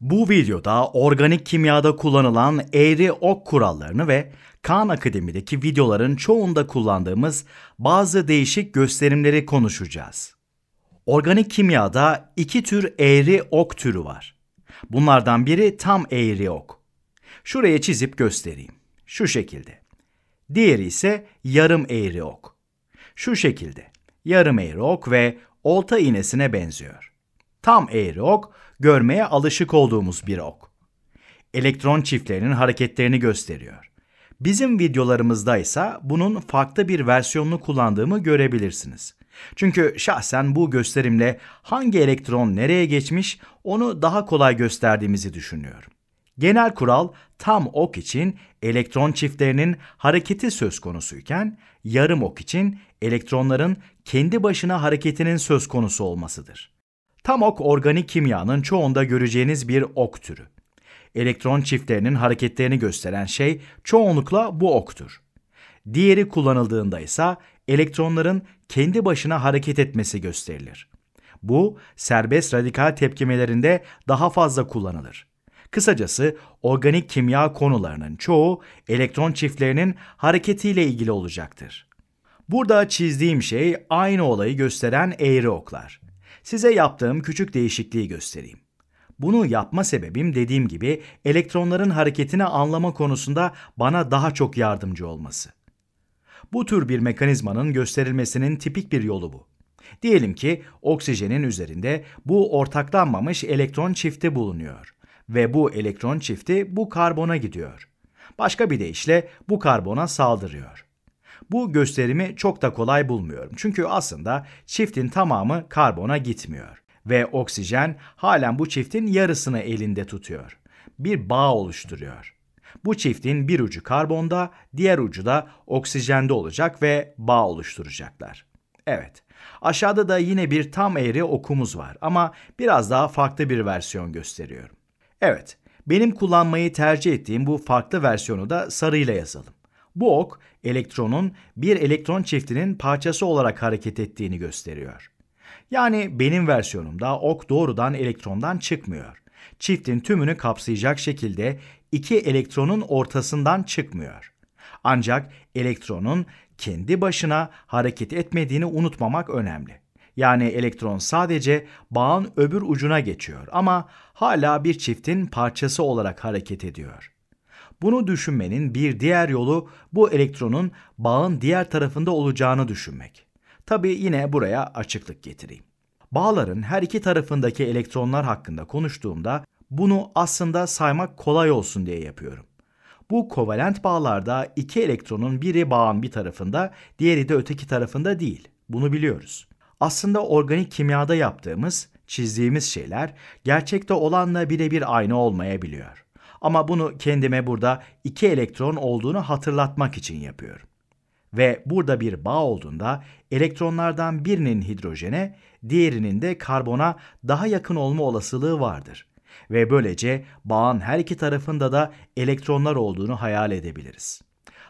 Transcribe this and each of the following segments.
Bu videoda organik kimyada kullanılan eğri ok kurallarını ve Khan Akademi'deki videoların çoğunda kullandığımız bazı değişik gösterimleri konuşacağız. Organik kimyada iki tür eğri ok türü var. Bunlardan biri tam eğri ok. Şuraya çizip göstereyim. Şu şekilde. Diğeri ise yarım eğri ok. Şu şekilde. Yarım eğri ok ve olta iğnesine benziyor tam eğri ok, görmeye alışık olduğumuz bir ok. Elektron çiftlerinin hareketlerini gösteriyor. Bizim videolarımızda ise bunun farklı bir versiyonunu kullandığımı görebilirsiniz. Çünkü şahsen bu gösterimle hangi elektron nereye geçmiş onu daha kolay gösterdiğimizi düşünüyorum. Genel kural tam ok için elektron çiftlerinin hareketi söz konusuyken yarım ok için elektronların kendi başına hareketinin söz konusu olmasıdır. Tamok organik kimyanın çoğunda göreceğiniz bir ok türü. Elektron çiftlerinin hareketlerini gösteren şey çoğunlukla bu oktur. Diğeri kullanıldığında ise elektronların kendi başına hareket etmesi gösterilir. Bu serbest radikal tepkimelerinde daha fazla kullanılır. Kısacası organik kimya konularının çoğu elektron çiftlerinin hareketiyle ilgili olacaktır. Burada çizdiğim şey aynı olayı gösteren eğri oklar. Size yaptığım küçük değişikliği göstereyim. Bunu yapma sebebim dediğim gibi elektronların hareketini anlama konusunda bana daha çok yardımcı olması. Bu tür bir mekanizmanın gösterilmesinin tipik bir yolu bu. Diyelim ki oksijenin üzerinde bu ortaklanmamış elektron çifti bulunuyor ve bu elektron çifti bu karbona gidiyor. Başka bir deyişle bu karbona saldırıyor. Bu gösterimi çok da kolay bulmuyorum. Çünkü aslında çiftin tamamı karbona gitmiyor ve oksijen halen bu çiftin yarısını elinde tutuyor. Bir bağ oluşturuyor. Bu çiftin bir ucu karbonda, diğer ucu da oksijende olacak ve bağ oluşturacaklar. Evet. Aşağıda da yine bir tam eğri okumuz var ama biraz daha farklı bir versiyon gösteriyorum. Evet. Benim kullanmayı tercih ettiğim bu farklı versiyonu da sarıyla yazalım. Bu ok elektronun bir elektron çiftinin parçası olarak hareket ettiğini gösteriyor. Yani benim versiyonumda ok doğrudan elektrondan çıkmıyor. Çiftin tümünü kapsayacak şekilde iki elektronun ortasından çıkmıyor. Ancak elektronun kendi başına hareket etmediğini unutmamak önemli. Yani elektron sadece bağın öbür ucuna geçiyor ama hala bir çiftin parçası olarak hareket ediyor. Bunu düşünmenin bir diğer yolu bu elektronun bağın diğer tarafında olacağını düşünmek. Tabi yine buraya açıklık getireyim. Bağların her iki tarafındaki elektronlar hakkında konuştuğumda bunu aslında saymak kolay olsun diye yapıyorum. Bu kovalent bağlarda iki elektronun biri bağın bir tarafında, diğeri de öteki tarafında değil. Bunu biliyoruz. Aslında organik kimyada yaptığımız, çizdiğimiz şeyler gerçekte olanla birebir aynı olmayabiliyor. Ama bunu kendime burada iki elektron olduğunu hatırlatmak için yapıyorum. Ve burada bir bağ olduğunda elektronlardan birinin hidrojene, diğerinin de karbona daha yakın olma olasılığı vardır. Ve böylece bağın her iki tarafında da elektronlar olduğunu hayal edebiliriz.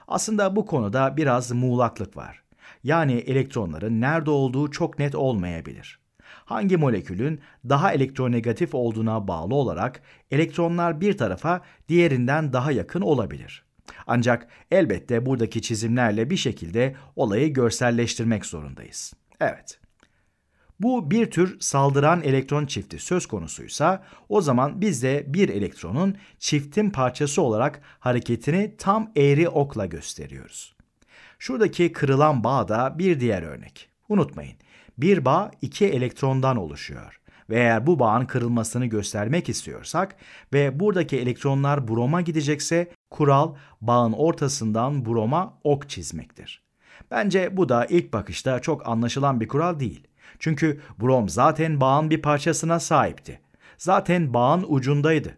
Aslında bu konuda biraz muğlaklık var. Yani elektronların nerede olduğu çok net olmayabilir hangi molekülün daha elektronegatif olduğuna bağlı olarak elektronlar bir tarafa diğerinden daha yakın olabilir. Ancak elbette buradaki çizimlerle bir şekilde olayı görselleştirmek zorundayız. Evet. Bu bir tür saldıran elektron çifti söz konusuysa o zaman biz de bir elektronun çiftin parçası olarak hareketini tam eğri okla gösteriyoruz. Şuradaki kırılan bağ da bir diğer örnek. Unutmayın, bir bağ iki elektrondan oluşuyor. Ve eğer bu bağın kırılmasını göstermek istiyorsak ve buradaki elektronlar broma gidecekse kural bağın ortasından broma ok çizmektir. Bence bu da ilk bakışta çok anlaşılan bir kural değil. Çünkü brom zaten bağın bir parçasına sahipti. Zaten bağın ucundaydı.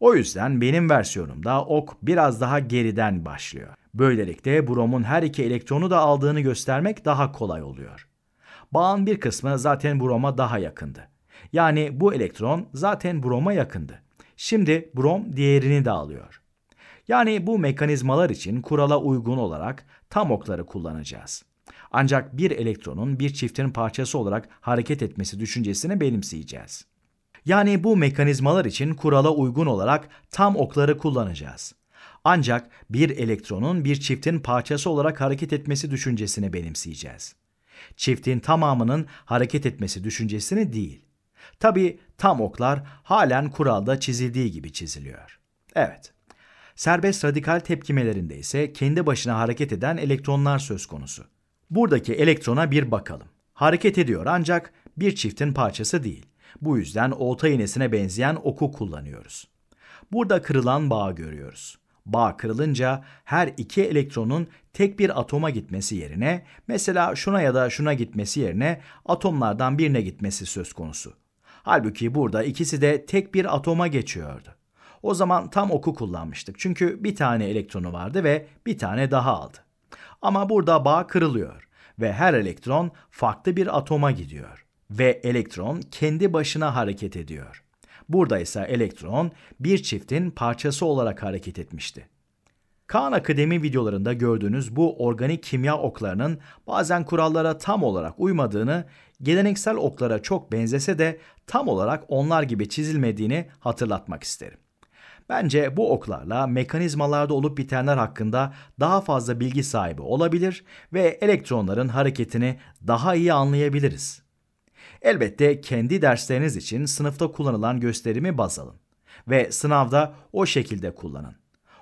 O yüzden benim versiyonumda ok biraz daha geriden başlıyor. Böylelikle bromun her iki elektronu da aldığını göstermek daha kolay oluyor. Bağın bir kısmı zaten broma daha yakındı. Yani bu elektron zaten broma yakındı. Şimdi brom diğerini de alıyor. Yani bu mekanizmalar için kurala uygun olarak tam okları kullanacağız. Ancak bir elektronun bir çiftin parçası olarak hareket etmesi düşüncesini benimseyeceğiz. Yani bu mekanizmalar için kurala uygun olarak tam okları kullanacağız. Ancak bir elektronun bir çiftin parçası olarak hareket etmesi düşüncesini benimseyeceğiz. Çiftin tamamının hareket etmesi düşüncesini değil. Tabi tam oklar halen kuralda çizildiği gibi çiziliyor. Evet. Serbest radikal tepkimelerinde ise kendi başına hareket eden elektronlar söz konusu. Buradaki elektrona bir bakalım. Hareket ediyor ancak bir çiftin parçası değil. Bu yüzden olta iğnesine benzeyen oku kullanıyoruz. Burada kırılan bağı görüyoruz. Bağ kırılınca her iki elektronun tek bir atoma gitmesi yerine mesela şuna ya da şuna gitmesi yerine atomlardan birine gitmesi söz konusu. Halbuki burada ikisi de tek bir atoma geçiyordu. O zaman tam oku kullanmıştık. Çünkü bir tane elektronu vardı ve bir tane daha aldı. Ama burada bağ kırılıyor ve her elektron farklı bir atoma gidiyor ve elektron kendi başına hareket ediyor. Burada ise elektron bir çiftin parçası olarak hareket etmişti. Kaan Akademi videolarında gördüğünüz bu organik kimya oklarının bazen kurallara tam olarak uymadığını, geleneksel oklara çok benzese de tam olarak onlar gibi çizilmediğini hatırlatmak isterim. Bence bu oklarla mekanizmalarda olup bitenler hakkında daha fazla bilgi sahibi olabilir ve elektronların hareketini daha iyi anlayabiliriz. Elbette kendi dersleriniz için sınıfta kullanılan gösterimi baz alın ve sınavda o şekilde kullanın.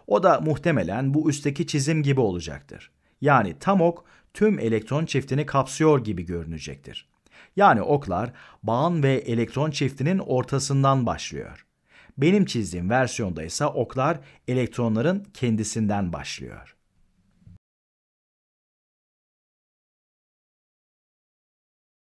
O da muhtemelen bu üstteki çizim gibi olacaktır. Yani tam ok tüm elektron çiftini kapsıyor gibi görünecektir. Yani oklar bağın ve elektron çiftinin ortasından başlıyor. Benim çizdiğim versiyonda ise oklar elektronların kendisinden başlıyor.